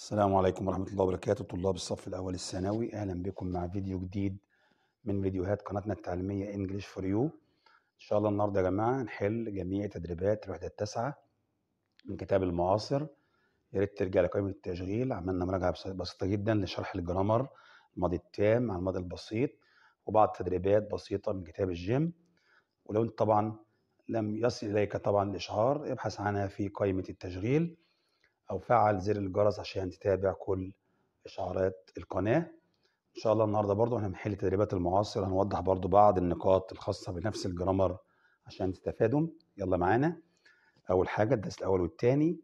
السلام عليكم ورحمة الله وبركاته طلاب الصف الأول الثانوي أهلا بكم مع فيديو جديد من فيديوهات قناتنا التعليمية English فور يو إن شاء الله النهاردة يا جماعة نحل جميع تدريبات الوحدة التاسعة من كتاب المعاصر يا ريت ترجع لقائمة التشغيل عملنا مراجعة بسيطة جدا لشرح الجرامر الماضي التام على الماضي البسيط وبعض تدريبات بسيطة من كتاب الجيم ولو أنت طبعا لم يصل إليك طبعا الإشعار ابحث عنها في قائمة التشغيل او فعل زر الجرس عشان تتابع كل اشعارات القناه ان شاء الله النهارده برضو احنا هنحل تدريبات المعاصر هنوضح برضو بعض النقاط الخاصه بنفس الجرامر عشان تتفادم يلا معانا اول حاجه الدرس الاول والثاني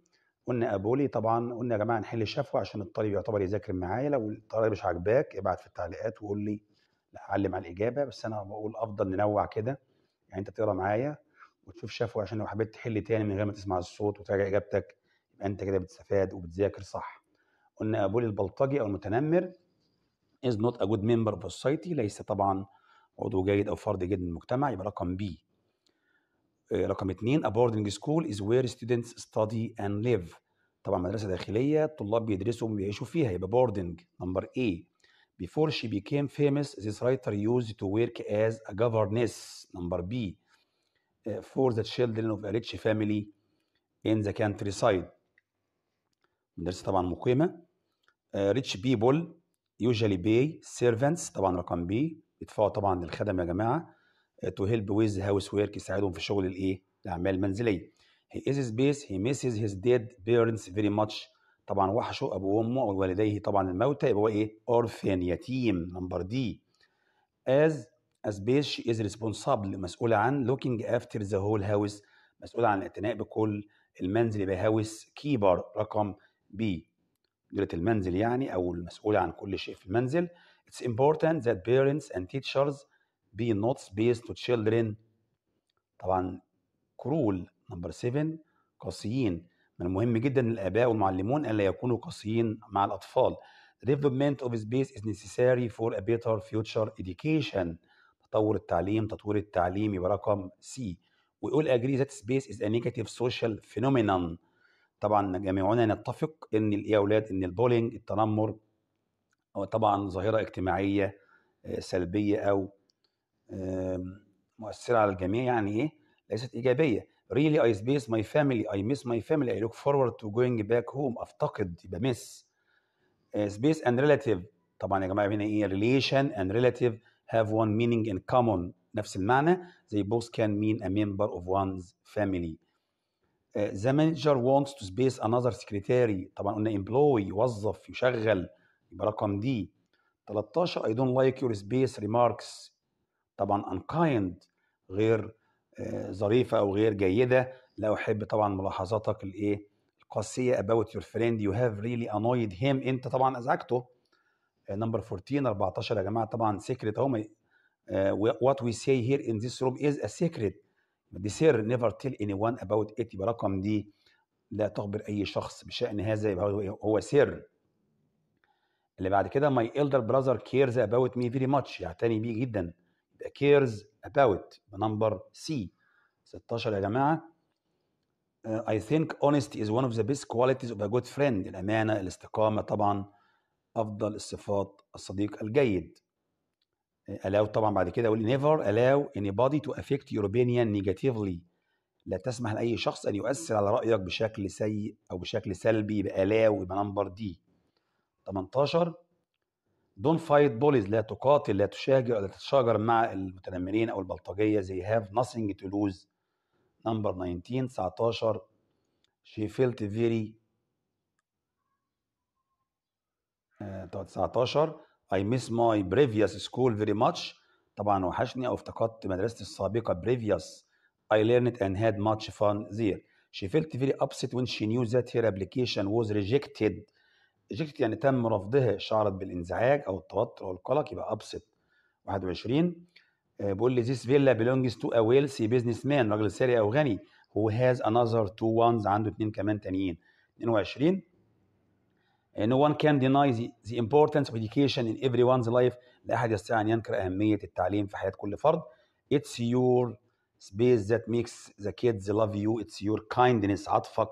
قلنا ابولي طبعا قلنا يا جماعه نحل شفوي عشان الطالب يعتبر يذاكر معايا لو الطالب مش عاجباك ابعت في التعليقات وقول لي لا علم على الاجابه بس انا بقول افضل ننوع كده يعني انت تقرا معايا وتشوف شفوي عشان لو حبيت تحل تاني من غير ما تسمع الصوت وتراجع اجابتك يبقى انت كده بتستفاد وبتذاكر صح قلنا ابولي البلطجي او المتنمر is not a good member of society ليس طبعا عضو جيد او فرد جيد من المجتمع يبقى رقم بي رقم اثنين a boarding school is where students study and live طبعا مدرسه داخليه الطلاب بيدرسوا وبيعيشوا فيها يبقى boarding نمبر A before she became famous this writer used to work as a governess نمبر B for the children of a rich family in the countryside مدرسه طبعا مقيمه ريتش بيبول يوجوالي بي سيرفنتس طبعا رقم بي بيدفعوا طبعا للخدم يا جماعه تو هيلب ويز هاوس ويرك يساعدهم في شغل الايه الاعمال المنزليه هي از سبيس هي ميسز هيز ديد بيرنتس فيري ماتش طبعا وحشه ابو وامه او والديه طبعا الموتى يبقى هو ايه اورفين يتيم نمبر دي از بيس شي از ريسبونسابل مسؤوله عن لوكينج افتر ذا هول هاوس مسؤوله عن الاعتناء بكل المنزل يبقى هاوس كيبر رقم بي مديرة المنزل يعني أو المسؤولة عن كل شيء في المنزل It's important that parents and teachers be not space to children طبعا كرول نمبر 7 قاسيين من المهم جدا الآباء والمعلمون ألا يكونوا قاسيين مع الأطفال The development of space is necessary for a better future education تطور التعليم تطوير التعليم يبقى رقم سي ويقول agree that space is a negative social phenomenon طبعا جميعنا نتفق ان يا اولاد ان البولينج التنمر هو طبعا ظاهره اجتماعيه سلبيه او مؤثره على الجميع يعني ايه ليست ايجابيه really I space my family I miss my family I look forward to going back home افتقد يبقى miss space and relative طبعا يا جماعه هنا ايه relation and relative have one meaning in common نفس المعنى they both can mean a member of one's family ذا مانجر وونتس تو سبيس انذر سكرتاري طبعا قلنا امبلوي يوظف يشغل يبقى رقم دي 13 اي دونت لايك يور سبيس ريماركس طبعا انكايند غير آه، ظريفه او غير جيده لا احب طبعا ملاحظاتك الايه القاسيه اباوت يور فريند يو هاف ريلي annoyed هيم انت طبعا ازعجته نمبر 14 14 يا جماعه طبعا سيكريت اهو وات وي سي هير ان ذيس روم از ا سيكريت سر نيفر تيل اني وان اباوت ات يبقى رقم دي لا تخبر اي شخص بشان هذا يبقى هو سر اللي بعد كده ماي elder براذر كيرز اباوت مي فيري ماتش يعتني بيه جدا يبقى كيرز اباوت نمبر سي 16 يا جماعه آه، I think honesty is one of the best qualities of a good friend الأمانة الاستقامة طبعا أفضل الصفات الصديق الجيد allow طبعا بعد كده اقول never allow anybody to affect your opinion negatively لا تسمح لاي شخص ان يؤثر على رايك بشكل سيء او بشكل سلبي بالاو allow يبقى نمبر دي 18 don't fight bullies لا تقاتل لا تشاجر لا تتشاجر مع المتنمرين او البلطجيه زي have nothing to lose نمبر 19 19 she felt very 19 آه، I miss my previous school very much طبعا وحشني أو افتقدت مدرستي السابقة previous I learned and had much fun there she felt very upset when she knew that her application was rejected rejected يعني تم رفضها شعرت بالانزعاج أو التوتر أو القلق يبقى upset 21 بيقول لي this villa belongs to a wealthy businessman راجل ثري أو غني who has another two ones عنده اثنين كمان تانيين 22 no one can deny the importance of education in everyone's life لا أحد يستطيع أن ينكر أهمية التعليم في حياة كل فرد it's your space that makes the kids love you it's your kindness عطفك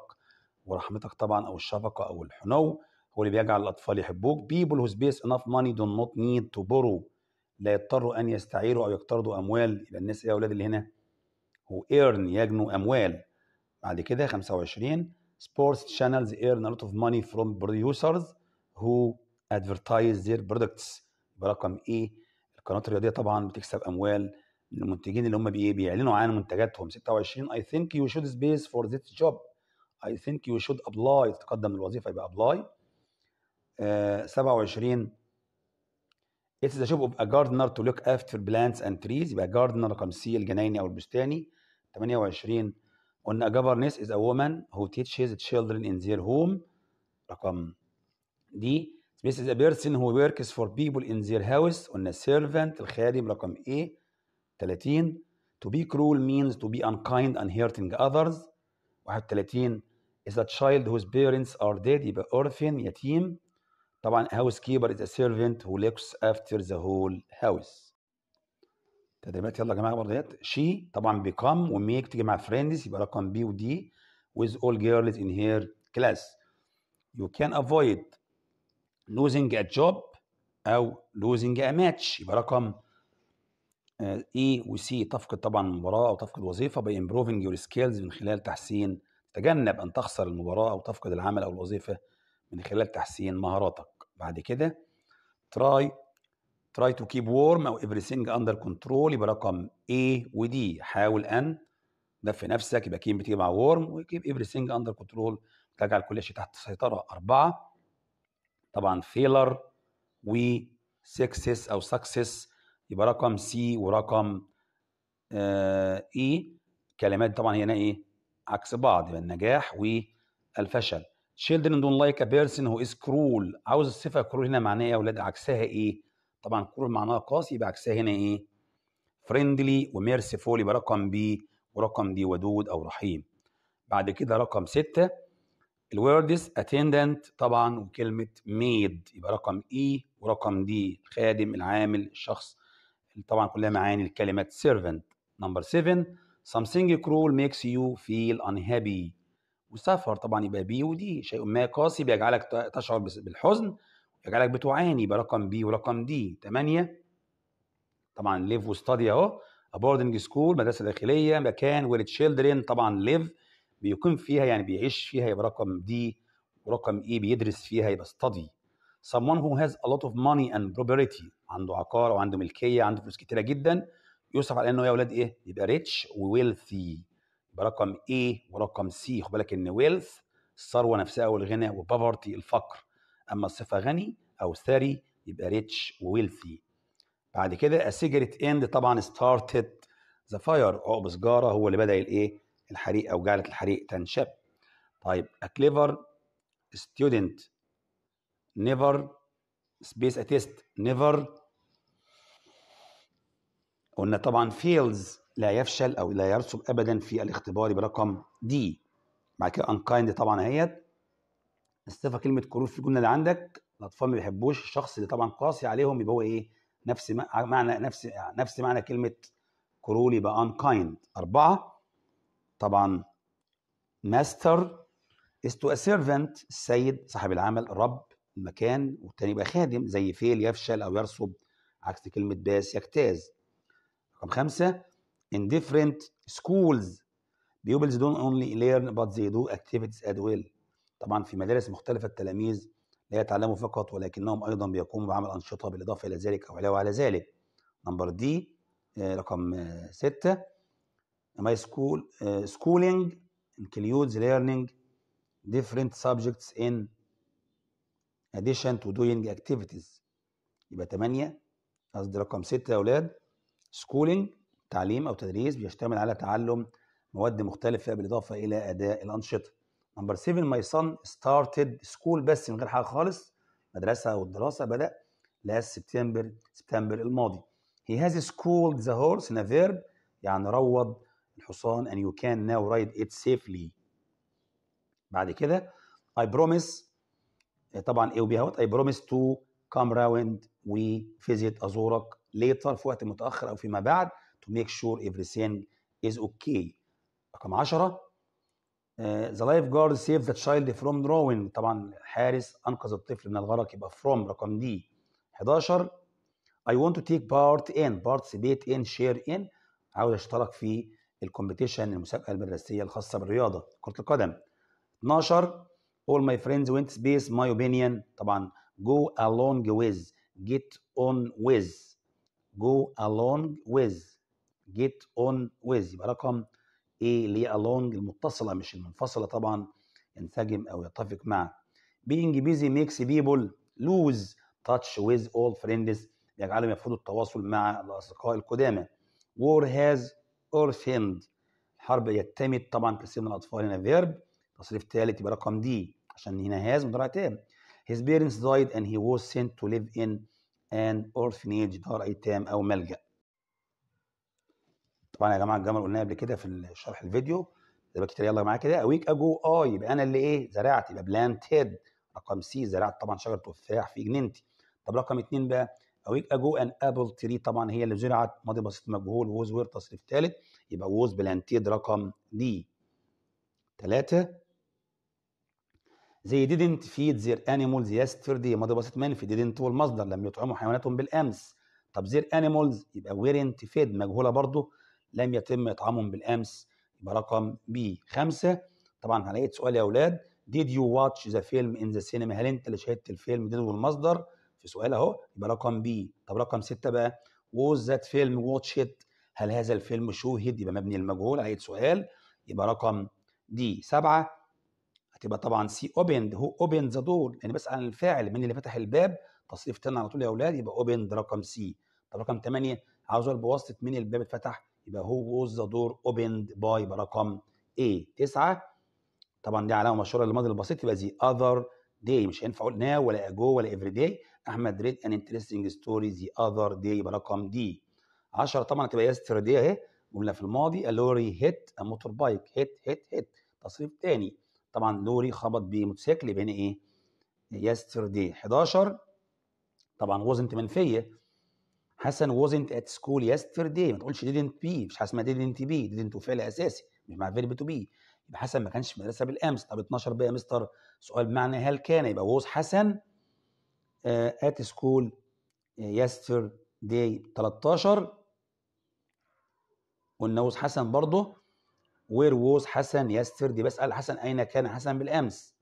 ورحمتك طبعا أو الشفقة أو الحنو هو اللي بيجعل الأطفال يحبوك people who space enough money do not need to borrow لا يضطروا أن يستعيروا أو يقترضوا أموال يبقى الناس إيه يا أولاد اللي هنا who earn يجنوا أموال بعد كده 25 sports channels earn a lot of money from producers who advertise their products يبقى رقم ايه القنوات الرياضيه طبعا بتكسب اموال من المنتجين اللي هم بايه بيعلنوا عن منتجاتهم 26 I think you should space for this job I think you should apply تتقدم للوظيفه يبقى apply uh, 27 It is a job of a gardener to look after plants and trees يبقى gardener رقم C الجنايني او البستاني 28 قلنا governess is a woman who teaches children in their home رقم دي this is a person who works for people in their house قلنا servant الخادم رقم A 30 to be cruel means to be unkind and hurting others 31 is a child whose parents are dead يبقى orphan يتيم طبعا housekeeper is a servant who looks after the whole house تدريبات يلا يا جماعه برضه ديت شي طبعا بيكم وميك تيجي مع فريندز يبقى رقم بي ودي ويز اول جيرلز ان هير كلاس يو كان افويد لوزينج ا جوب او لوزينج ا ماتش يبقى رقم اي آه، e وسي تفقد طبعا مباراه او تفقد وظيفه باي improving يور سكيلز من خلال تحسين تجنب ان تخسر المباراه او تفقد العمل او الوظيفه من خلال تحسين مهاراتك بعد كده تراي try to keep warm او everything under control يبقى رقم A D حاول ان دفي نفسك يبقى كيم بتيجي مع warm و keep everything under control تجعل كل شيء تحت السيطره اربعه طبعا failure و success او success يبقى رقم C ورقم آه E كلمات طبعا هنا ايه عكس بعض يبقى النجاح والفشل children don't like a person who is cruel عاوز الصفه cruel هنا معناها يا اولاد عكسها ايه طبعا كرول معناها قاسي يبقى عكسها هنا ايه فريندلي وميرسيفول يبقى رقم بي ورقم دي ودود او رحيم بعد كده رقم ستة الوردز اتندنت طبعا وكلمة ميد يبقى رقم اي e ورقم دي الخادم العامل الشخص طبعا كلها معاني الكلمة سيرفنت نمبر 7 something cruel makes you feel unhappy وسفر طبعا يبقى بي ودي شيء ما قاسي بيجعلك تشعر بالحزن يجعلك بتعاني برقم بي ورقم دي 8 طبعا ليف وستادي اهو ابوردنج سكول مدرسه داخليه مكان ويل تشيلدرن طبعا ليف بيقيم فيها يعني بيعيش فيها يبقى رقم دي ورقم ايه بيدرس فيها يبقى study someone who has a lot of money and property عنده عقار وعنده ملكيه عنده فلوس كتيره جدا يوصف على انه يا اولاد ايه يبقى ريتش وويلثي يبقى رقم ايه ورقم سي خد بالك ان ويلث الثروه نفسها والغنى وبافرتي الفقر اما الصفه غني او ثري يبقى ريتش وويلثي بعد كده السيجرت اند طبعا ستارتد ذا فاير عقب سجاره هو اللي بدا الايه الحريق او جعلت الحريق تنشب طيب ا كليفر ستودنت نيفر سبيس اتيست نيفر قلنا طبعا فيلز لا يفشل او لا يرسب ابدا في الاختبار برقم دي بعد كده انكايند طبعا اهيت استفى كلمه كروز في الجمله اللي عندك الاطفال ما بيحبوش الشخص اللي طبعا قاسي عليهم يبقى هو ايه نفس معنى نفس نفس معنى كلمه كرول يبقى unkind اربعه طبعا ماستر is to a servant السيد صاحب العمل رب المكان والتاني يبقى خادم زي فيل يفشل او يرسب عكس كلمه باس يجتاز رقم خمسه in different schools pupils don't only learn but they do activities as well طبعا في مدارس مختلفة التلاميذ لا يتعلموا فقط ولكنهم أيضا بيقوموا بعمل أنشطة بالإضافة إلى ذلك أو علاوة على ذلك نمبر دي آه، رقم آه، ستة ماي سكول سكولينج includes learning different subjects in addition to doing activities يبقى تمانية قصدي رقم ستة يا اولاد سكولينج تعليم او تدريس بيشتمل على تعلم مواد مختلفه بالاضافه الى اداء الانشطه نمبر 7 ماي سون ستارتد سكول بس من غير حاجه خالص مدرسه والدراسه بدا لاست سبتمبر سبتمبر الماضي هي هاز سكولد ذا هورس ان فيرب يعني روض الحصان and you can now ride it safely بعد كده I promise طبعا ايه هوت I promise to come round we visit ازورك later في وقت متاخر او فيما بعد to make sure everything is okay رقم 10 ذا لايف جارد سيف ذا تشايلد فروم دروين طبعا الحارس انقذ الطفل من الغرق يبقى فروم رقم دي 11 اي ونت تو تيك بارت ان participate ان شير ان عاوز اشترك في الكومبيتيشن المسابقه المدرسيه الخاصه بالرياضه كره القدم 12 all my friends went space my opinion طبعا go along with get on with go along with get on with يبقى رقم ايه اللي هي along المتصله مش المنفصله طبعا ينسجم او يتفق مع busy ميكس people لوز تاتش ويز اول فريندز يجعلهم يفقدوا التواصل مع الاصدقاء القدامى وور هاز orphaned الحرب يتمت طبعا كثير من الاطفال هنا فيرب تصريف ثالث يبقى رقم دي عشان هنا هاز مضارع تام his parents died and he was sent to live in an orphanage دار ايتام او ملجأ طبعا يا جماعه الجمل قلناها قبل كده في شرح الفيديو يبقى يلا معايا كده اويك اجو اه يبقى انا اللي ايه زرعت يبقى بلانتد رقم سي زرعت طبعا شجر تفاح في جنينتي طب رقم اتنين بقى اويك اجو ان ابل تري طبعا هي اللي زرعت ماضي بسيط مجهول ووز وير تصريف ثالث يبقى ووز بلانتيد رقم دي ثلاثة زي didn't feed their animals yesterday ماضي بسيط منفي didn't والمصدر لم يطعموا حيواناتهم بالامس طب their animals يبقى weren't fed مجهولة برضه لم يتم إطعامهم بالأمس يبقى رقم بي خمسة طبعا هنلاقي سؤال يا أولاد did you watch the film in the cinema هل أنت اللي شاهدت الفيلم ده والمصدر في سؤال أهو يبقى رقم بي طب رقم ستة بقى was that film watched هل هذا الفيلم شوهد يبقى مبني المجهول عليه سؤال يبقى رقم دي سبعة هتبقى طبعا سي اوبند هو اوبند ذا دور يعني بسأل عن الفاعل من اللي فتح الباب تصريف تاني على طول يا اولاد يبقى اوبند رقم سي طب رقم 8 عاوز اقول بواسطه مين الباب اتفتح يبقى هو ووز ذا دور اوبند باي برقم A 9 طبعا دي علامه مشهوره للماضي البسيط يبقى زي اذر داي مش هينفع اقول ناو ولا اجو ولا افري داي احمد ريد ان انترستنج ستوري زي اذر داي برقم دي 10 طبعا تبقى يسترداي اهي جمله في الماضي لوري هيت موتور بايك هيت هيت هيت تصريف تاني طبعا لوري خبط بموتوسيكل يبقى هنا ايه يسترداي 11 طبعا وزنت منفيه حسن wasn't at school yesterday ما تقولش didn't be مش حاسمها didn't be didn't فعل اساسي مش مع فيرب to be يبقى حسن ما كانش في المدرسه بالامس طب 12 بقى يا مستر سؤال بمعنى هل كان يبقى was حسن آه، at school yesterday 13 قلنا was حسن برضه وير ووز حسن yesterday بسأل حسن أين كان حسن بالأمس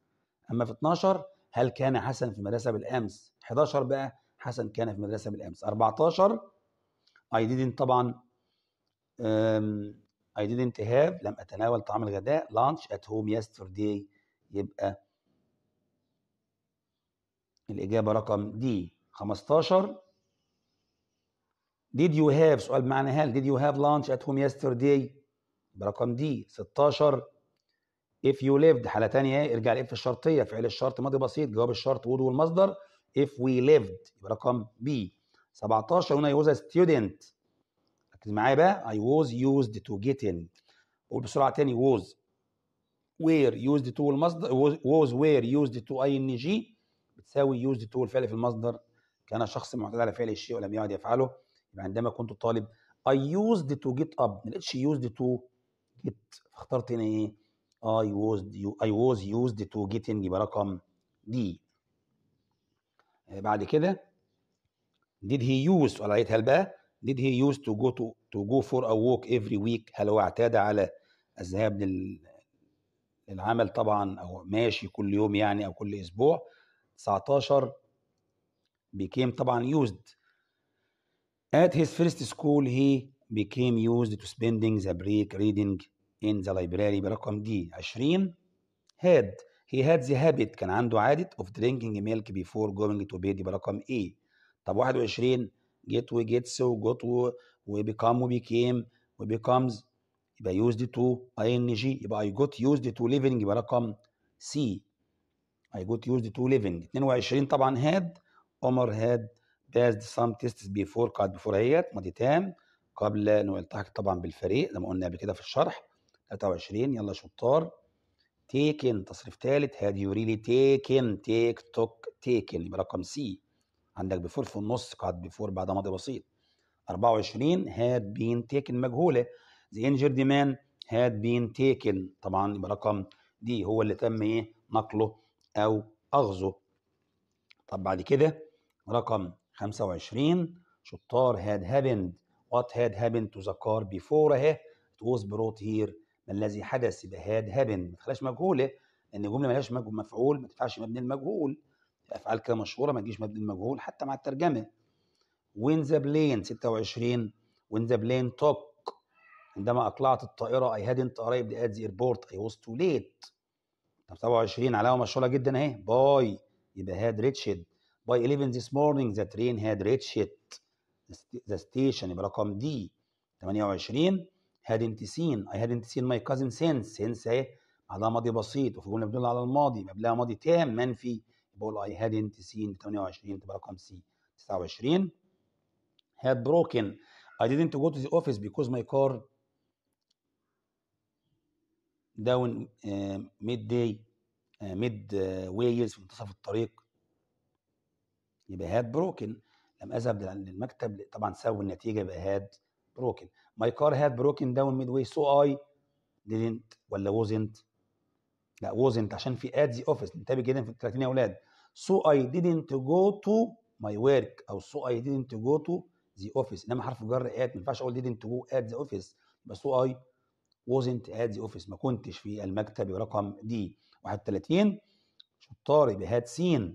أما في 12 هل كان حسن في المدرسة بالأمس 11 بقى حسن كان في مدرسة بالأمس 14 I didn't طبعا I didn't have لم أتناول طعام الغداء lunch at home yesterday يبقى الإجابة رقم دي 15 Did you have سؤال بمعنى هل Did you have lunch at home yesterday برقم دي 16 If you lived حالة تانية ارجع لإف الشرطية فعل الشرط ماضي بسيط جواب الشرط would والمصدر if we lived يبقى رقم B 17 هنا I was a student ركز معايا بقى I was used to get in قول بسرعة تاني was where used to المصدر was where used to ing بتساوي used to الفعل في المصدر كان شخص معتاد على فعل الشيء ولم يعد يفعله يبقى عندما كنت طالب I used to get up ما لقيتش used to get فاخترت هنا ايه I was I was used to get يبقى رقم دي بعد كده did he use ولا هل بقى did he use to go to, to go for a walk every week هل هو اعتاد على الذهاب للعمل طبعا او ماشي كل يوم يعني او كل اسبوع 19 became طبعا used at his first school he became used to spending the break reading in the library برقم دي 20 had He had the habit كان عنده عادة of drinking milk before going to bed يبقى رقم A طب 21 get و gets و got و وبيكام وبيكيم وبيكامز يبقى used to ing يبقى I got used to living يبقى رقم C I got used to living 22 طبعا هاد عمر هاد passed some tests before قاعد before هيت ماضي تام قبل انه يلتحق طبعا بالفريق زي ما قلنا قبل كده في الشرح 23 يلا شطار تيكن تصريف ثالث هاد يو ريلي تيكن تيك توك تيكن يبقى رقم سي عندك بفور في النص قعد بفور بعد ماضي بسيط 24 هاد بين تيكن مجهوله ذا انجرد مان هاد بين تيكن طبعا يبقى رقم دي هو اللي تم ايه نقله او اخذه طب بعد كده رقم 25 شطار هاد هابند وات هاد هابند تو ذا كار بيفور اهي ات ووز بروت هير الذي حدث بهاد هابن ما تخليهاش مجهوله لان الجمله مالهاش مفعول ما تنفعش مبني المجهول افعال كده مشهوره ما تجيش مبني المجهول حتى مع الترجمه وين ذا بلين 26 وين ذا بلين توك عندما اقلعت الطائره اي هادنت ارايب ات ذا ايربورت اي واز تو ليت طب 27 علامه مشهوره جدا اهي باي يبقى هاد ريتشد باي 11 this morning the train had ريتشد the station يبقى رقم دي 28 hadn't seen I hadn't seen my cousin since since ايه بعدها ماضي بسيط وفي جمله بتدل على الماضي قبلها ماضي تام منفي بقول I hadn't seen 28 تبقى رقم سي 29 had broken I didn't go to the office because my car down uh, midday uh, mid uh, wheels في منتصف الطريق يبقى had broken لم اذهب للمكتب طبعا سوي النتيجه يبقى had broken my car had broken down midway so I didn't ولا wasn't لا wasn't عشان في at the office انتبه جدا في التلاتين يا اولاد so I didn't go to my work او so I didn't go to the office انما حرف جر at ما ينفعش اقول didn't go at the office يبقى so I wasn't at the office ما كنتش في المكتب رقم دي 31 شطار يبقى had seen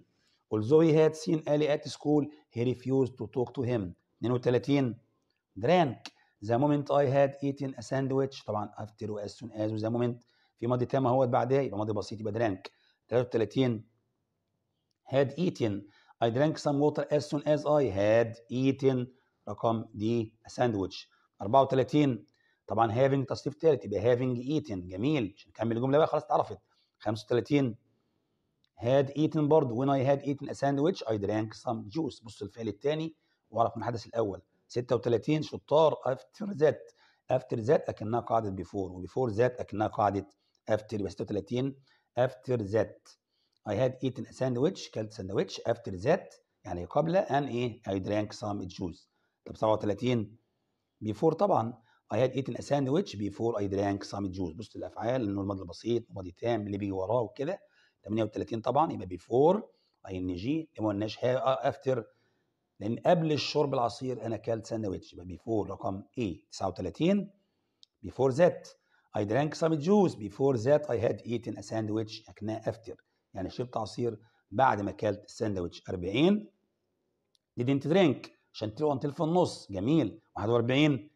although he had seen Ali at school he refused to talk to him 32 drank the moment I had eaten a sandwich طبعا after as soon as the moment في ماضي تام اهوت بعدها يبقى ماضي بسيط يبقى drank 33 had eaten I drank some water as soon as I had eaten رقم دي a sandwich 34 طبعا having تصريف ثالث يبقى having eaten جميل عشان نكمل الجمله بقى خلاص اتعرفت 35 had eaten برضه when I had eaten a sandwich I drank some juice بص الفعل الثاني واعرف من الحدث الاول 36 شطار افتر ذات افتر ذات اكنها قاعده بيفور وبيفور ذات اكنها قاعده افتر يبقى 36 افتر ذات اي هاد ايتن ساندويتش كلت ساندويتش افتر ذات يعني قبل أن إيه اي درانك سام جوز طب 37 بيفور طبعا اي هاد ايتن ساندويتش بيفور اي درانك سام جوز بص الأفعال إنه الماضي البسيط الماضي التام اللي بيجي وراه وكده 38 طبعا يبقى بيفور اي ان جي ما قلناش افتر آه، لان قبل الشرب العصير انا اكلت ساندوتش يبقى بيفور رقم اي 39 بيفور ذات I drank some juice بيفور ذات I had eaten a sandwich اكنا أفتر يعني شربت عصير بعد ما أكلت الساندوتش 40 didn't drink عشان تلو until في النص جميل 41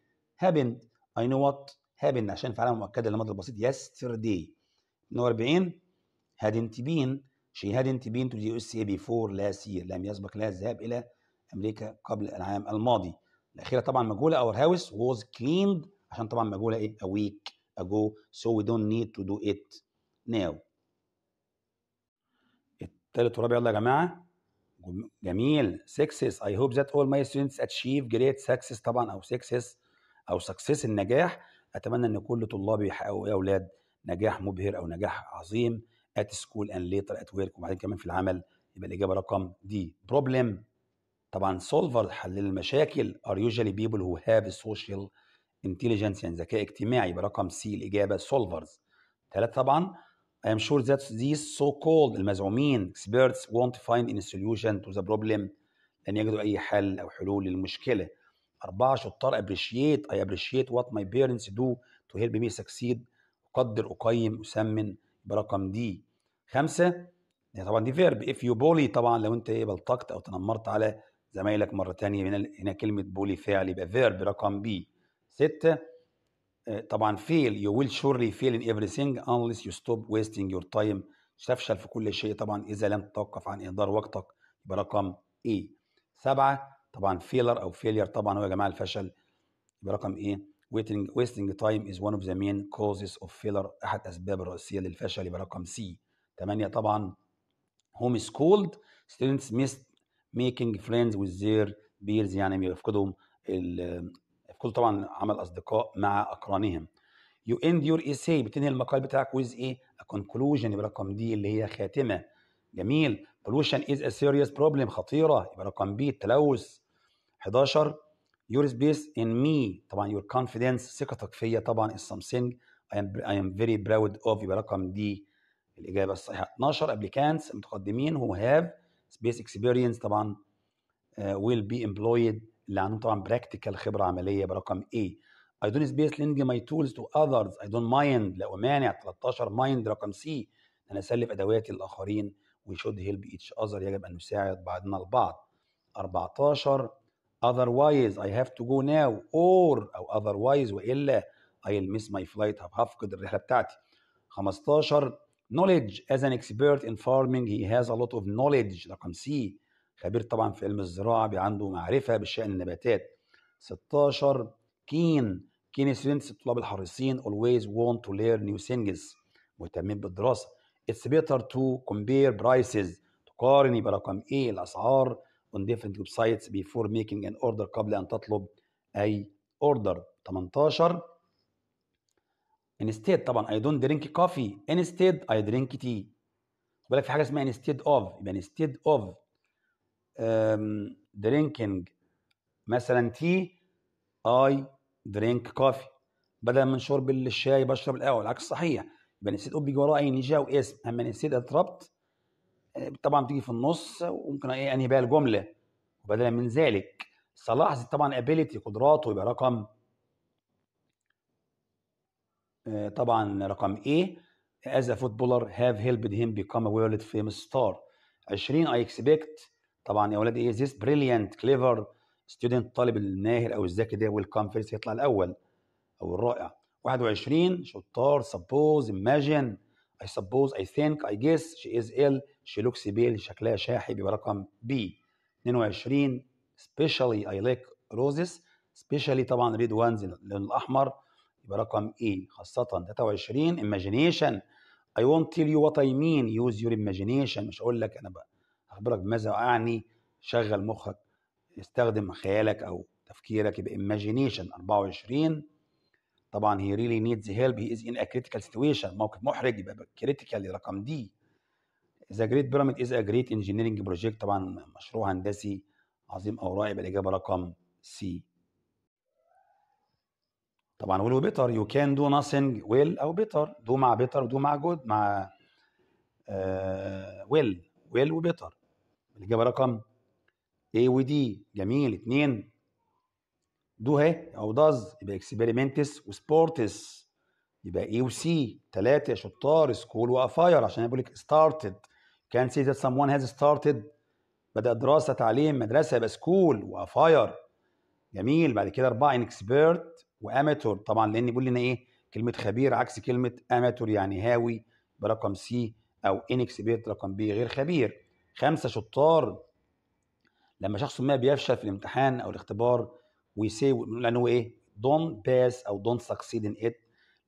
happened I know what happened عشان فعلا مؤكدة للماضي البسيط yesterday 42 hadn't been she hadn't been to the USA before last year لم يسبق لها الذهاب إلى امريكا قبل العام الماضي الاخيره طبعا مجهوله اور هاوس was cleaned عشان طبعا مجهوله ايه a week ago so we don't need to do it now الثالث والرابع يلا يا جماعه جميل success I hope that all my students achieve great success طبعا او success او success النجاح اتمنى ان كل طلابي يحققوا إيه يا اولاد نجاح مبهر او نجاح عظيم at school and later at work وبعدين كمان في العمل يبقى الاجابه رقم دي بروبلم طبعا سولفر حل المشاكل ار يوجوالي بيبل هو هاف سوشيال انتليجنس يعني ذكاء اجتماعي برقم سي الاجابه سولفرز ثلاثه طبعا I am sure that these so-called المزعومين experts won't find any solution to the problem لن يجدوا أي حل أو حلول للمشكلة. أربعة شطار appreciate I appreciate what my parents do to help me succeed أقدر أقيم أسمن برقم دي. خمسة يعني طبعا دي فيرب if you bully طبعا لو أنت بلطجت أو تنمرت على زمايلك مرة تانية هنا كلمة بولي فعل يبقى فيرب رقم بي ستة آه، طبعا فيل يو ويل شورلي فيل ان everything unless you stop wasting your time تفشل في كل شيء طبعا إذا لم تتوقف عن إهدار وقتك برقم اي سبعة طبعا فيلر أو فيلير طبعا هو يا جماعة الفشل برقم اي إيه waiting wasting time is one of the main causes of failure أحد أسباب الرئيسية للفشل برقم سي 8 طبعا home سكولد students missed ميكينج فريندز with their peers يعني بيفقدوا كل طبعا عمل اصدقاء مع اقرانهم يو اند يور ايساي بتنهي المقال بتاعك with ايه؟ a conclusion يبقى رقم دي اللي هي خاتمه جميل pollution is a serious problem خطيره يبقى رقم بي التلوث 11 your space in me طبعا your confidence ثقتك فيا طبعا is something I am, I am very proud of يبقى رقم دي الإجابة الصحيحة 12 applicants متقدمين who have سبيس اكسبيرينس طبعا ويل بي امبلويد اللي عندهم طبعا براكتيكال خبره عمليه برقم اي اي دونت سبيس لينج ماي تولز تو اذرز اي دونت مايند لا امانع 13 مايند رقم سي انا اسلف ادواتي للاخرين وي شود هيلب ايتش اذر يجب ان نساعد بعضنا البعض 14 otherwise I have to go now or او otherwise والا I'll miss my flight هفقد الرحله بتاعتي 15 knowledge as an expert in farming he has a lot of knowledge رقم سي خبير طبعا في علم الزراعه بي عنده معرفه بشان النباتات 16 keen keen students الطلاب الحريصين always want to learn new things مهتمين بالدراسه it's better to compare prices تقارن يبقى رقم الاسعار on different websites before making an order قبل ان تطلب اي order 18 انستيد طبعا اي دونت درينك كوفي انستيد اي درينك تي بالك في حاجه اسمها انستيد اوف يبقى انستيد اوف درينكينج مثلا تي اي درينك كوفي بدل من شرب الشاي بشرب القهوه العكس صحيح يبقى instead of بيجي وراه اي يعني نجا واسم اما of اتربط آه، طبعا بتيجي في النص وممكن ايه انهي بها الجمله وبدلا من ذلك صلاح طبعا ابيليتي قدراته يبقى رقم طبعا رقم A as a footballer have helped him become a world famous star 20 I expect طبعا يا ولاد ايه this brilliant clever student طالب الناهر او الذكي ده will come first يطلع الاول او الرائع 21 شطار suppose imagine I suppose I think I guess she is ill she looks ill شكلها شاحب يبقى رقم B 22 especially I like roses especially طبعا red ones اللون الاحمر برقم A خاصة 23 imagination I won't tell you what I mean use your imagination مش هقول لك أنا هخبرك بماذا أعني شغل مخك استخدم خيالك أو تفكيرك يبقى imagination 24 طبعا he really needs help he is in a critical situation موقف محرج يبقى critical رقم D The Great Pyramid is a great engineering project طبعا مشروع هندسي عظيم أو رائع يبقى الإجابة رقم C طبعا ويل وبيتر يو كان دو ناثينج ويل او بيتر دو مع بيتر ودو مع جود مع ويل آه، ويل وبيتر الاجابه رقم اي ودي جميل اتنين دو اهي او داز يبقى اكسبيرمنتس وسبورتس يبقى اي وسي ثلاثه شطار سكول وافاير عشان يقول لك ستارتد كان سي ذات سم وان هاز ستارتد بدا دراسه تعليم مدرسه يبقى سكول وافاير جميل بعد كده اربعه ان اكسبيرت واماتور طبعا لان بيقول لنا ايه كلمه خبير عكس كلمه اماتور يعني هاوي برقم سي او انكسبيرت رقم بي غير خبير خمسه شطار لما شخص ما بيفشل في الامتحان او الاختبار ويسي لان هو ايه دون باس او دون سكسيد ان ات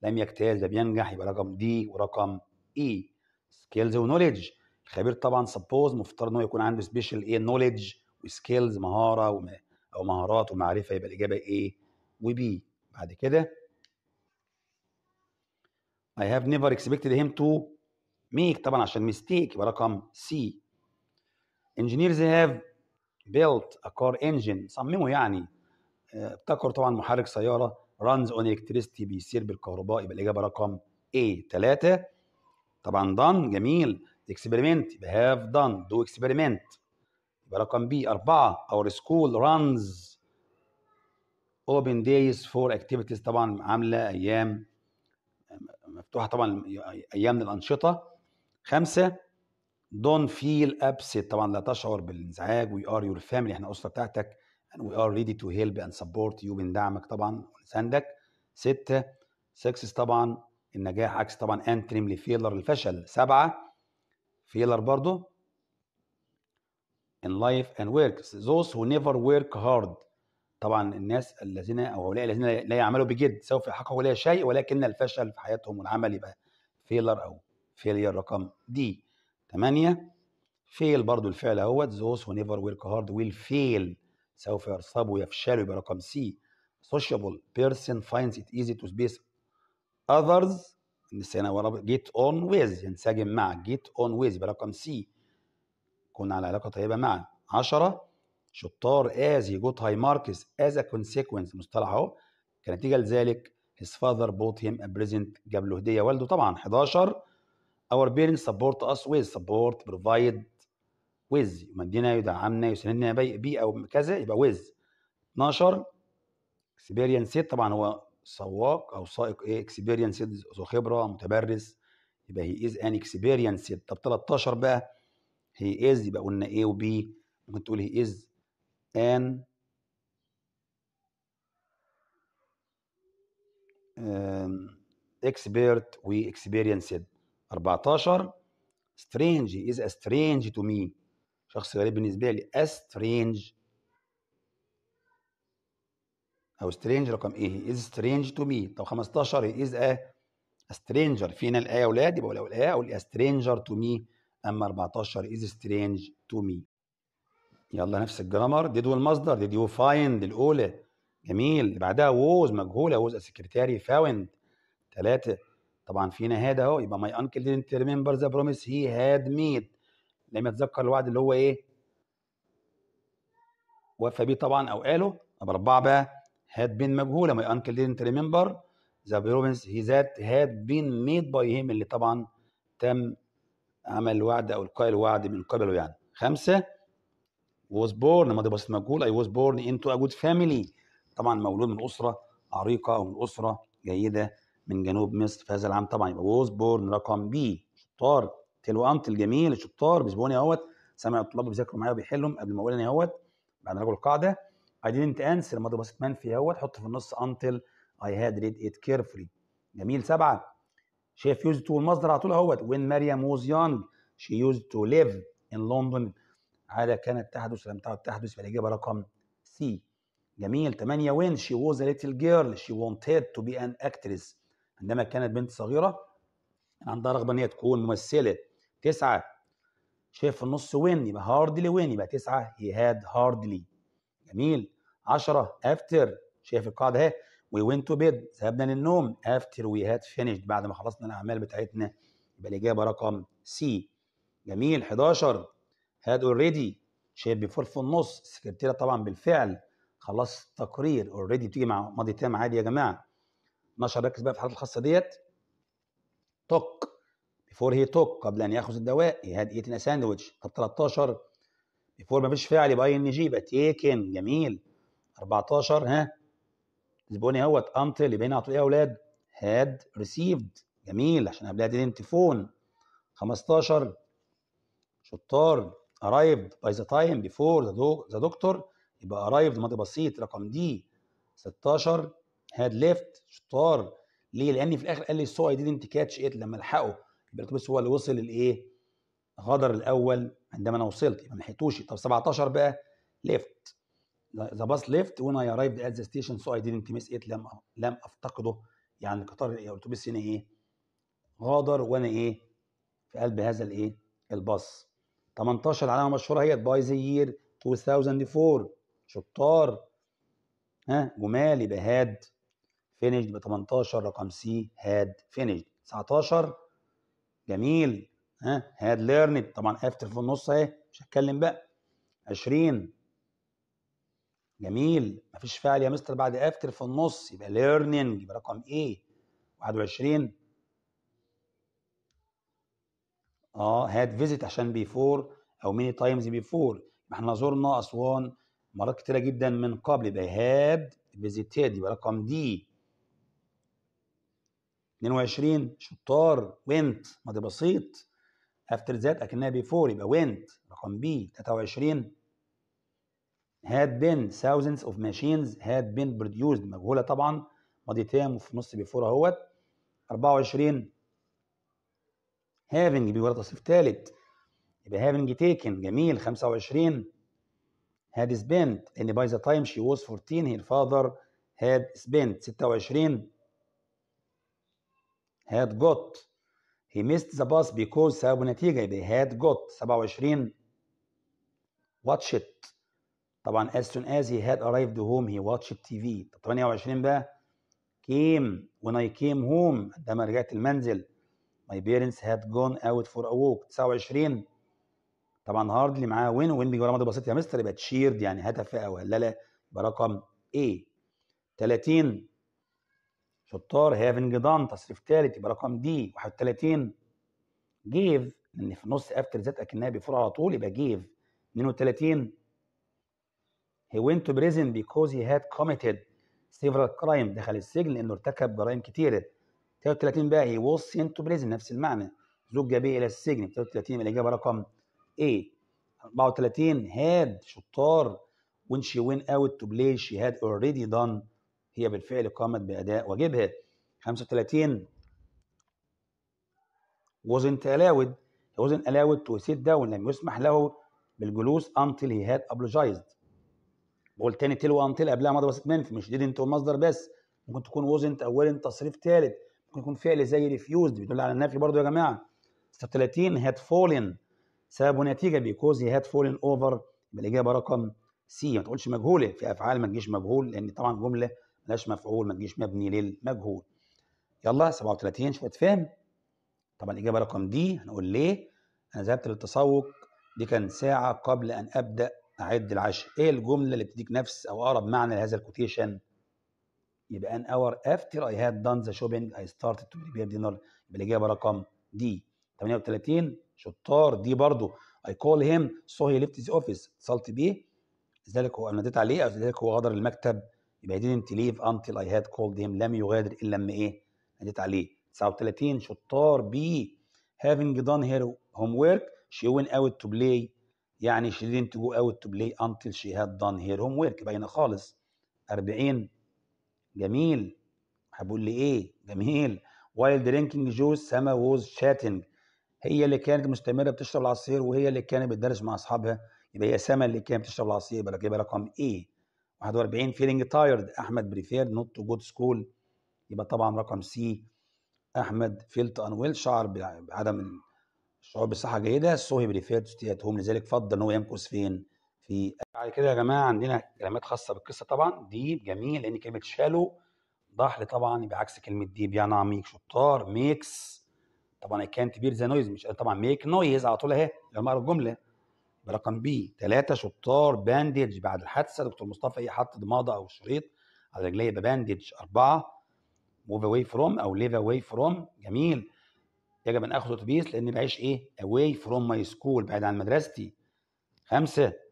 لم يجتاز ده بينجح يبقى رقم دي ورقم اي سكيلز ونوليدج الخبير طبعا سبوز مفترض ان هو يكون عنده سبيشال ايه نوليدج وسكيلز مهاره او مهارات ومعرفه يبقى الاجابه ايه وبي بعد كده I have never expected him to make طبعا عشان mistake يبقى رقم C engineers have built a car engine صمموا يعني ابتكر طبعا محرك سياره runs on electricity بيسير بالكهرباء يبقى الاجابه رقم A ثلاثة طبعا done جميل experiment يبقى have done do experiment يبقى رقم B أربعة our school runs اوبن دايز فور اكتيفيتيز طبعا عامله ايام مفتوحه طبعا ايام الانشطه خمسه don't فيل upset طبعا لا تشعر بالانزعاج وي ار يور family احنا اسره بتاعتك وي ار ريدي تو هيلب اند support يو بندعمك طبعا ونساندك سته سكسس طبعا النجاح عكس طبعا انتريم لفيلر الفشل سبعه فيلر برضو in life and work those who never work hard طبعا الناس الذين او هؤلاء الذين لا يعملوا بجد سوف يحققوا لا شيء ولكن الفشل في حياتهم والعمل يبقى فيلر او فيلير رقم دي 8 فيل برضو الفعل اهوت زوس ونيفر ورك هارد ويل فيل سوف يرصبوا يفشلوا يبقى رقم سي سوشيبل بيرسون فاينز ات ايزي تو سبيس اذرز لسه هنا ورا جيت اون ويز ينسجم مع اون ويز يبقى رقم سي كنا على علاقه طيبه معا 10 شطار آزي جوت هاي ماركس as a consequence مصطلح اهو كنتيجه لذلك his father bought him a present جاب له هديه والده طبعا 11 our parents support us with support provide with يمدينا يدعمنا يسندنا بي او كذا يبقى with 12 experience طبعا هو سواق او سائق ايه اكسبيرينس ذو خبره متبرز يبقى هي از ان اكسبيرينس طب 13 بقى هي از يبقى قلنا ايه وبي ممكن تقول هي از an expert we experienced 14 strange is a strange to me شخص غريب بالنسبة لي a strange أو strange رقم إيه is strange to me طب 15 is a stranger فينا الآية يا أولاد يبقى الآية أقول a stranger to me أما 14 is strange to me يلا نفس الجرامر ديد والمصدر ديد يو فايند الاولى جميل اللي بعدها ووز مجهوله ووز السكرتاري فاوند ثلاثه طبعا فينا هاد اهو يبقى ماي انكل didn't remember ذا بروميس هي هاد ميد لم يتذكر الوعد اللي هو ايه وفى بيه طبعا او قاله طب اربعه بقى هاد بين مجهوله ماي انكل didn't remember ذا بروميس هي ذات هاد بين ميد باي هيم اللي طبعا تم عمل وعد او القاء الوعد من قبله يعني خمسه was born ماضي بسيط مجهول I was born into a good family طبعا مولود من أسرة عريقة أو من أسرة جيدة من جنوب مصر في هذا العام طبعا يبقى was born رقم B شطار تلو أنت الجميل شطار بيسبوني اهوت سامع الطلاب بيذاكروا معايا وبيحلهم قبل ما أقول أنا اهوت بعد ما القاعدة I didn't answer ماضي بسيط منفي اهوت حط في النص until I had read it carefully جميل سبعة شايف يوز تو المصدر على طول اهوت when مريم was young she used to live in London عادة كانت تحدث لم تعد تحدث فالإجابة رقم سي جميل 8 وين شي ووز ا ليتل جيرل شي وونتيد تو بي ان اكتريس عندما كانت بنت صغيرة كان عندها رغبة إن هي تكون ممثلة 9 شايف في النص وين يبقى هاردلي وين يبقى 9 هي هاد هاردلي جميل 10 افتر شايف القاعدة اهي وي went تو بيد ذهبنا للنوم افتر وي هاد finished بعد ما خلصنا الأعمال بتاعتنا يبقى الإجابة رقم سي جميل 11 هاد اوريدي شايف بيفور في النص السكرتيره طبعا بالفعل خلصت تقرير اوريدي بتيجي مع ماضي تام عادي يا جماعه نشر ركز بقى في الحاله الخاصه ديت توك بيفور هي توك قبل ان ياخذ الدواء هاد ايتن ساندويتش طب 13 بيفور ما فيش فعل يبقى اي ان جي يبقى تيكن جميل 14 ها زبوني اهوت انتل اللي بين على طول ايه يا اولاد هاد ريسيفد جميل عشان قبلها دي فون 15 شطار arrived by the time before the, do the doctor يبقى arrived ماضي بسيط رقم دي 16 had left شطار ليه؟ لان في الاخر قال لي so I didn't catch it لما لحقه يبقى الاتوبيس هو اللي وصل للايه؟ غادر الاول عندما انا وصلت يبقى ما لحقتوش طب 17 بقى left the bus left when I arrived at the station so I didn't miss it لم لم افتقده يعني القطار الاتوبيس هنا ايه؟ غادر وانا ايه؟ في قلب هذا الايه؟ الباص 18 علامه مشهوره هي باي ذا يير 2004 شطار ها جمال يبقى هاد فينيشد ب 18 رقم سي هاد فينيشد 19 جميل ها هاد ليرند طبعا افتر في النص اهي مش هتكلم بقى 20 جميل مفيش فعل يا مستر بعد افتر في النص يبقى ليرنينج يبقى رقم ايه 21 اه هاد فيزيت عشان بيفور او ميني تايمز بيفور احنا زرنا اسوان مرات كتيره جدا من قبل يبقى هاد فيزيتد يبقى رقم دي 22 شطار وينت ماضي بسيط افتر ذات اكنها بيفور يبقى وينت رقم بي 23 هاد بين thousands اوف ماشينز هاد بين produced مجهوله طبعا ماضي تام وفي نص بيفور اهوت 24 هافنج بيورد تصريف ثالث يبقى هافنج تيكن جميل 25 هاد سبنت ان باي ذا تايم شي ووز 14 هي الفاذر هاد سبنت 26 هاد جوت هي ميست ذا باس بيكوز سبب نتيجه يبقى هاد جوت 27 واتشت طبعا as soon as he had arrived home he watched TV 28 بقى came when I came home عندما رجعت المنزل ماي بيرنتس هاد جون اوت فور ا ووك 29 طبعا هاردلي معاه وين وين بيجي ورا بسيط يا مستر يبقى تشيرد يعني هتف او هلله يبقى رقم ايه 30 شطار هافنج دان تصريف ثالث يبقى رقم دي 31 جيف ان في النص افتر ذات اكنها بيفور على طول يبقى جيف 32 هي وينت تو بريزن بيكوز هي هاد كوميتد سيفرال كرايم دخل السجن لانه ارتكب جرائم كتيره 33 بقى هي باهي انتو بريزن نفس المعنى زوج به الى السجن 33 الاجابه رقم A 34 هاد شطار when she went out to play she had already done هي بالفعل قامت باداء واجبها 35 wasn't allowed he wasn't allowed to sit down لم يسمح له بالجلوس until he had apologized بقول تاني تلو until قبلها مضى بس منفي مش didn't مصدر بس ممكن تكون wasn't اولا تصريف ثالث ممكن يكون فعل زي ريفيوزد بيدل على النفي برضو يا جماعه 36 هاد فولن سبب ونتيجه بيكوز هي هاد فولن اوفر يبقى الاجابه رقم سي ما تقولش مجهوله في افعال ما تجيش مجهول لان طبعا جمله ملهاش مفعول ما تجيش مبني للمجهول يلا 37 شويه فهم طبعا الاجابه رقم دي هنقول ليه انا ذهبت للتسوق دي كان ساعه قبل ان ابدا اعد العشاء ايه الجمله اللي بتديك نفس او اقرب معنى لهذا الكوتيشن يبقى an hour after I had done the shopping I started to prepare dinner يبقى الإجابة رقم دي 38 شطار دي برضو I call him so he left his office اتصلت بيه لذلك هو ناديت عليه أو لذلك هو غادر المكتب يبقى didn't leave until I had called him لم يغادر إلا لما إيه ناديت عليه 39 شطار بي having done her homework she went out to play يعني she didn't go out to play until she had done her homework باينة خالص 40 جميل هقول لي ايه جميل وايل درينكينج جوز سما ووز شاتنج هي اللي كانت مستمره بتشرب العصير وهي اللي كانت بتدرس مع اصحابها يبقى هي سما اللي كانت بتشرب العصير يبقى رقم ايه 41 فيلينج تايرد احمد بريفير نوت تو جود سكول يبقى طبعا رقم سي احمد فيلت ان ويل شعر بعدم الشعور بصحه جيده سو هي بريفير تو ستي هوم لذلك فضل ان هو يمكث فين في بعد كده يا جماعه عندنا كلمات خاصه بالقصه طبعا ديب جميل لان كلمه شالو ضحل طبعا يبقى عكس كلمه ديب يعني عميق شطار ميكس طبعا اي كانت بير ذا نويز مش طبعا ميك نويز على طول اهي لما اقرا الجمله برقم بي ثلاثة شطار باندج بعد الحادثه دكتور مصطفى ايه حط ضماده او شريط على رجليه يبقى باندج اربعه موف اواي فروم او ليف اواي فروم جميل يجب ان اخذ اتوبيس لان بعيش ايه اواي فروم ماي سكول بعيد عن مدرستي خمسه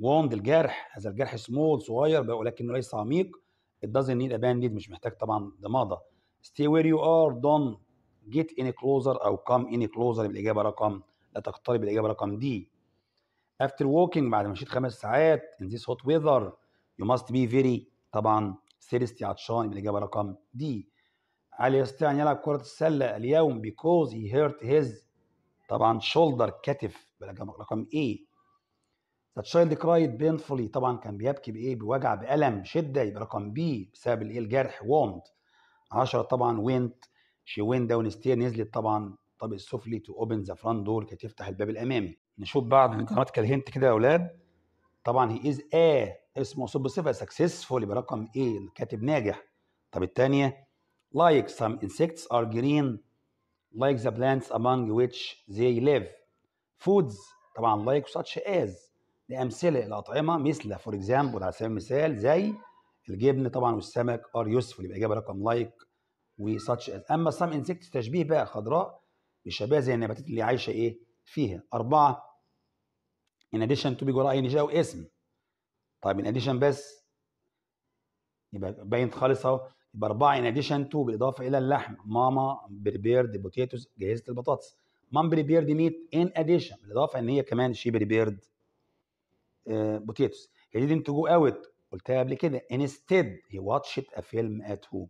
وند الجرح هذا الجرح سمول صغير ولكنه ليس عميق it doesn't need a band-aid مش محتاج طبعا ضمادة stay where you are don't get any closer أو come any closer بالإجابة رقم لا تقترب الإجابة رقم دي after walking بعد ما مشيت خمس ساعات in this hot weather you must be very طبعا thirsty عطشان بالإجابة رقم دي علي يستطيع أن يلعب كرة السلة اليوم because he hurt his طبعا shoulder كتف بالإجابة رقم ايه تشايلد كرايد بينفولي طبعا كان بيبكي بايه بوجع بالم شده يبقى رقم بي بسبب الايه الجرح وومد 10 طبعا وينت شي وين داون ستير نزلت طبعا الطابق السفلي تو اوبن ذا فران دور كانت تفتح الباب الامامي نشوف بعض الجراماتيكال كالهنت كده يا اولاد طبعا هي از ا اسمه صب بصفه سكسسفول يبقى رقم ايه الكاتب ناجح طب الثانيه لايك سام انسكتس ار جرين لايك ذا بلانتس امونج ويتش زي ليف فودز طبعا لايك وساتش از لامثله الاطعمه مثل فور اكزامبل على سبيل المثال زي الجبن طبعا والسمك ار يوسفول يبقى اجابه رقم لايك وساتش از اما سام انسكت تشبيه بقى خضراء بشباهه زي النباتات اللي عايشه ايه فيها اربعه ان اديشن تو بيجي راي ان اسم طيب ان اديشن بس يبقى باين خالص اهو يبقى اربعه ان اديشن تو بالاضافه الى اللحم ماما بريبيرد بوتيتوز جهزت البطاطس مام بريبيرد ميت ان اديشن بالاضافه ان هي كمان شي بريبيرد آه، بوتيتوس هي didn't go out قلتها قبل كده انستيد هي واتشت ا فيلم ات هوم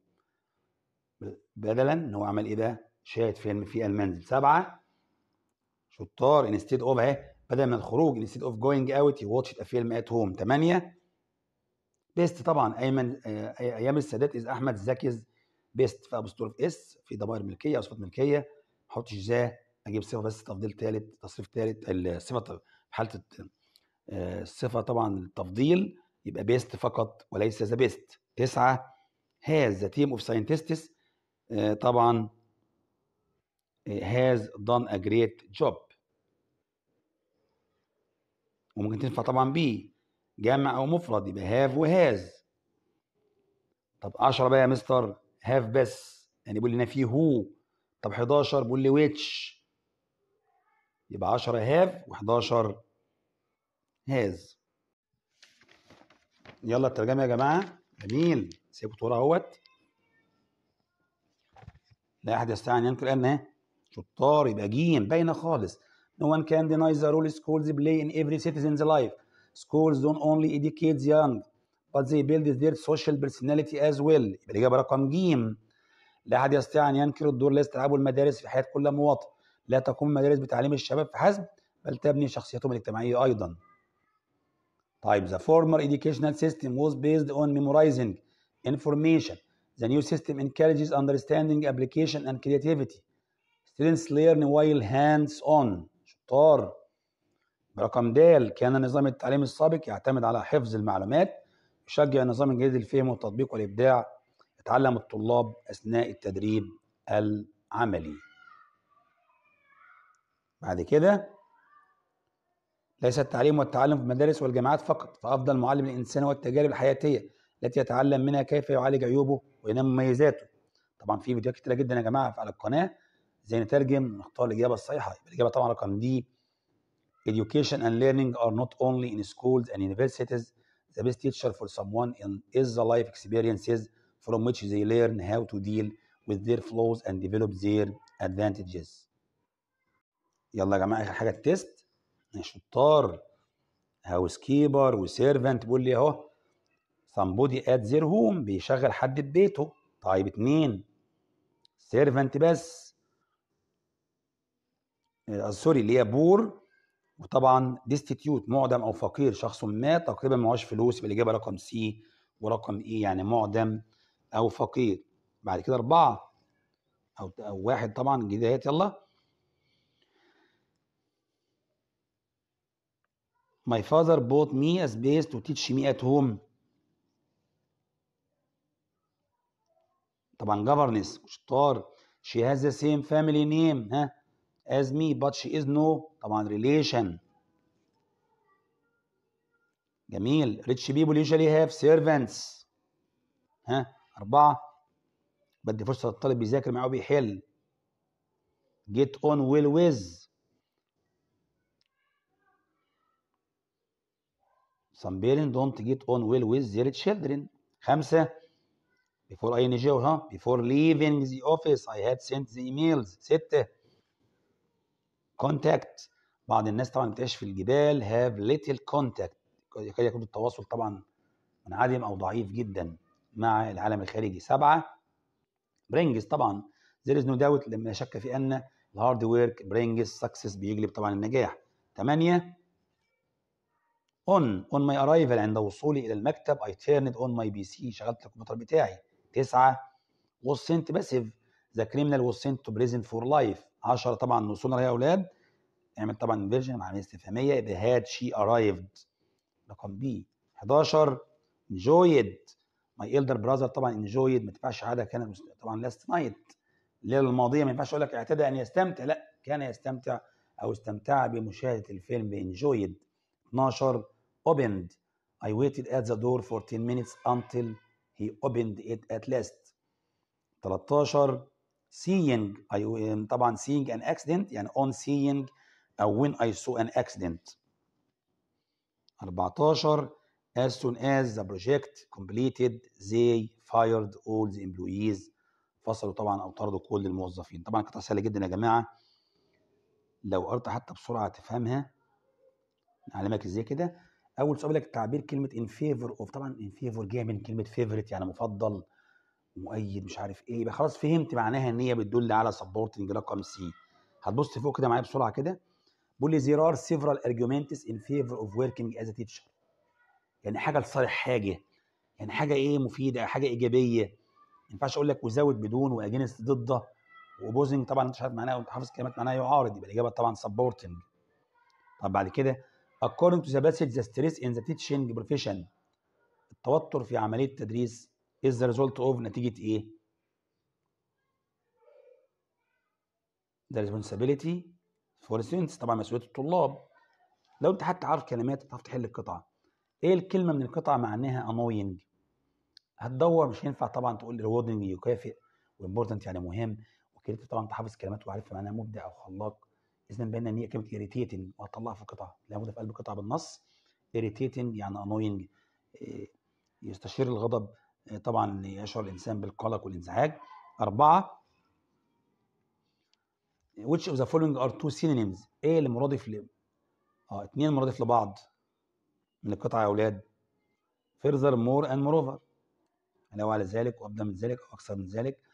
بدلا ان هو عمل ايه ده؟ شاهد فيلم في المنزل سبعه شطار انستيد اوف اهي بدل من الخروج انستيد اوف جوينج اوت هي واتشت ا فيلم ات هوم ثمانيه بيست طبعا ايمن آه، ايام السادات از احمد زكيز بيست في ابوستروف اس في ضمائر ملكيه او صفات ملكيه ما احطش ذا اجيب صفه بس تفضيل ثالث تصريف ثالث الصفه في حاله الصفه آه، طبعا التفضيل يبقى بيست فقط وليس ذا بيست تسعة هاز ذا تيم اوف ساينتستس طبعا هاز دون ا جريت جوب وممكن تنفع طبعا بي جمع او مفرد يبقى هاف وهاز طب 10 بقى يا مستر هاف بس يعني بيقول لي في هو طب 11 بيقول لي ويتش يبقى 10 هاف و11 هاز يلا الترجمه يا جماعه جميل سيبوا ورا اهوت لا احد يستطيع ان ينكر ان شطار يبقى جيم باينه خالص No one can deny the role schools play in every citizen's life. Schools don't only educate the young, but they build their social personality as well. يبقى الإجابة رقم جيم. لا أحد يستطيع أن ينكر الدور الذي تلعبه المدارس في حياة كل مواطن. لا تقوم المدارس بتعليم الشباب فحسب، بل تبني شخصيتهم الاجتماعية أيضاً. طيب the former educational system was based on memorizing information the new system encourages understanding application and creativity students learn while hands on شطار رقم د كان نظام التعليم السابق يعتمد على حفظ المعلومات يشجع النظام الجديد الفهم والتطبيق والابداع يتعلم الطلاب اثناء التدريب العملي بعد كده ليس التعليم والتعلم في المدارس والجامعات فقط فأفضل معلم الإنسان هو التجارب الحياتية التي يتعلم منها كيف يعالج عيوبه وينمي مميزاته طبعا في فيديوهات كتيرة جدا يا جماعة على القناة ازاي نترجم نختار الإجابة الصحيحة الإجابة طبعا رقم دي Education and learning are not only in schools and universities the best teacher for someone in is the life experiences from which they learn how to deal with their flaws and develop their advantages يلا يا جماعه اخر حاجه التست شطار هاوس كيبر وسيرفنت بيقول لي اهو somebody at their home بيشغل حد في بيته طيب اتنين سيرفنت بس آه، سوري اللي هي بور وطبعا ديستيتيوت معدم او فقير شخص ما تقريبا ما معهوش فلوس يبقى الاجابه رقم سي ورقم اي e، يعني معدم او فقير بعد كده اربعه او او واحد طبعا جديد يلا My father bought me a space to teach me at home. طبعا governess شطار she has the same family name ها as me but she is no طبعا relation جميل rich people usually have servants ها أربعة بدي فرصة للطالب بيذاكر معاه بيحل get on well with Some parents don't get on well with their children. خمسة before ING ها before leaving the office I had sent the emails ستة contact بعض الناس طبعا بتعيش في الجبال have little contact يكاد يكون التواصل طبعا منعدم او ضعيف جدا مع العالم الخارجي سبعة brings طبعا there is no doubt لما شك في ان الهارد ورك برينجز سكسس بيجلب طبعا النجاح ثمانية اون اون ماي ارايفل عند وصولي الى المكتب اي تيرند اون ماي بي سي شغلت الكمبيوتر بتاعي 9 passive the criminal was sent to prison for life 10 طبعا وصولنا يا اولاد اعمل طبعا فيرجن مع عمليه استفهاميه يبقى هاد شي ارايفد رقم بي 11 enjoyed my elder brother طبعا enjoyed ما تنفعش عاده كان طبعا لاست نايت الليله الماضيه ما ينفعش اقول لك اعتدى ان يستمتع لا كان يستمتع او استمتع بمشاهده الفيلم enjoyed 12 opened. I waited at the door for 10 minutes until he opened it at last. 13 seeing I طبعا seeing an accident يعني on seeing uh, when I saw an accident. 14 as soon as the project completed they fired all the employees فصلوا طبعا او طردوا كل الموظفين طبعا قطعه سهله جدا يا جماعه لو قرت حتى بسرعه تفهمها هعلمك ازاي كده اول سؤال لك تعبير كلمه ان فيفور اوف طبعا ان فيفور جايه من كلمه فيفورت يعني مفضل مؤيد مش عارف ايه يبقى خلاص فهمت معناها ان هي بتدل على سبورتنج رقم سي هتبص فوق كده معايا بسرعه كده بيقول لي زيرار سيفرال ارجيومنتس ان in favor of working as a teacher يعني حاجه لصالح حاجه يعني حاجه ايه مفيده حاجه ايجابيه ما ينفعش اقول لك وزود بدون واجينست ضده وبوزنج طبعا انت مش عارف معناها وانت حافظ كلمات معناها يعارض يبقى الاجابه طبعا سبورتنج طب بعد كده According to the passage, the stress in the teaching profession التوتر في عملية التدريس is the result of نتيجة إيه؟ the responsibility for students طبعا مسؤولية الطلاب لو أنت حتى عارف كلمات هتعرف تحل القطعة إيه الكلمة من القطعة معناها annoying هتدور مش هينفع طبعا تقول rewarding يكافئ وimportant يعني مهم وكلمة طبعا تحافظ كلمات وعارف معناها مبدع أو خلاق اذا بان ان هي كلمه irritating وهطلعها في القطعه لابد في قلب القطعه بالنص irritating يعني annoying آه، يستشير الغضب آه، طبعا يشعر الانسان بالقلق والانزعاج اربعه which of the following are two synonyms ايه اللي مرادف ل اه اثنين مرادف لبعض من القطعه يا اولاد further more and moreover علاوه على ذلك وابدا من ذلك واكثر من ذلك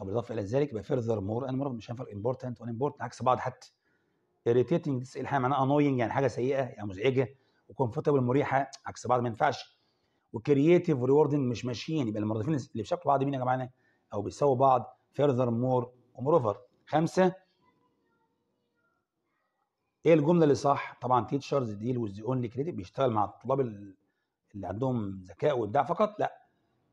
او بالاضافه الى ذلك يبقى فيرذر مور انا مش هينفع امبورتنت وان امبورتنت عكس بعض حتى irritating تسال حاجه معناها annoying يعني حاجه سيئه يعني مزعجه وكومفورتبل مريحه عكس بعض ما ينفعش وكرييتيف ريوردنج مش ماشيين يبقى الموظفين اللي بيشكلوا بعض مين يا جماعه او بيساووا بعض فيرذر مور ومروفر خمسه ايه الجمله اللي صح؟ طبعا تيتشرز ديل ويز ذا اونلي كريتيف بيشتغل مع الطلاب اللي عندهم ذكاء وابداع فقط لا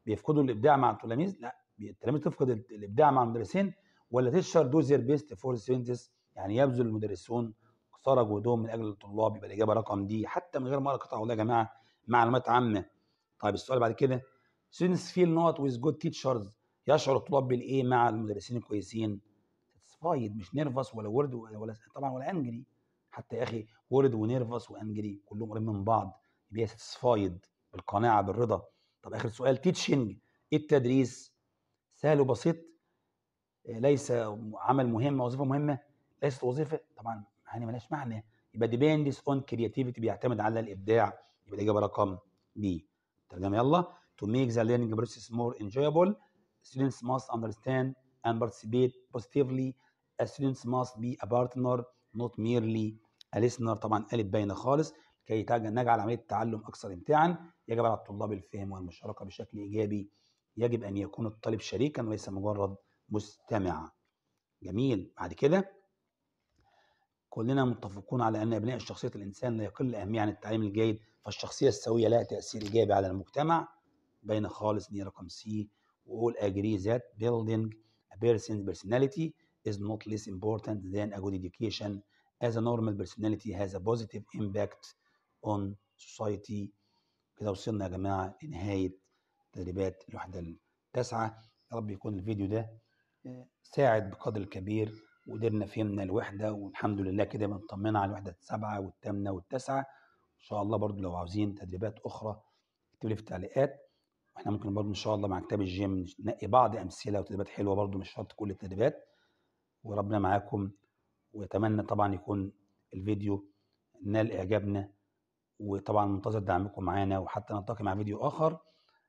بيفقدوا الابداع مع التلاميذ لا التلاميذ تفقد الابداع مع المدرسين ولا تشهر دوزير بيست فور ستودنتس يعني يبذل المدرسون قصارى جهدهم من اجل الطلاب يبقى الاجابه رقم دي حتى من غير ما اقطع والله يا جماعه معلومات عامه طيب السؤال بعد كده سينس فيل نوت ويز جود تيتشرز يشعر الطلاب بالايه مع المدرسين الكويسين ساتسفايد مش نيرفس ولا ورد ولا طبعا ولا انجري حتى يا اخي ورد ونيرفس وانجري كلهم قريبين من بعض يبقى ساتسفايد بالقناعه بالرضا طب اخر سؤال تيتشنج إيه التدريس سهل وبسيط آه، ليس عمل مهم وظيفه مهمه ليست وظيفه طبعا يعني ملهاش معنى يبقى ديبندس اون كرياتيفيتي بيعتمد على الابداع يبقى الاجابه رقم بي ترجمه يلا to make the learning process more enjoyable students must understand and participate positively students must be a partner not merely a listener طبعا قالت باينه خالص كي نجعل عمليه التعلم اكثر امتاعا يجب على الطلاب الفهم والمشاركه بشكل ايجابي يجب أن يكون الطالب شريكا وليس مجرد مستمع جميل بعد كده كلنا متفقون على أن إبناء شخصية الإنسان لا يقل أهمية عن التعليم الجيد فالشخصية السوية لها تأثير إيجابي على المجتمع بين خالص دي رقم سي وقول أجري ذات building a person's personality is not less important than a good education as a normal personality has a positive impact on society كده وصلنا يا جماعة لنهاية تدريبات الوحدة التاسعة يا رب يكون الفيديو ده آه، ساعد بقدر كبير وقدرنا فهمنا الوحدة والحمد لله كده بنطمن على الوحدة السبعة والثامنة والتاسعة إن شاء الله برضو لو عاوزين تدريبات أخرى اكتب لي في التعليقات احنا ممكن برضو إن شاء الله مع كتاب الجيم ننقي بعض أمثلة وتدريبات حلوة برضو مش شرط كل التدريبات وربنا معاكم وأتمنى طبعا يكون الفيديو نال إعجابنا وطبعا منتظر دعمكم معانا وحتى نلتقي مع فيديو آخر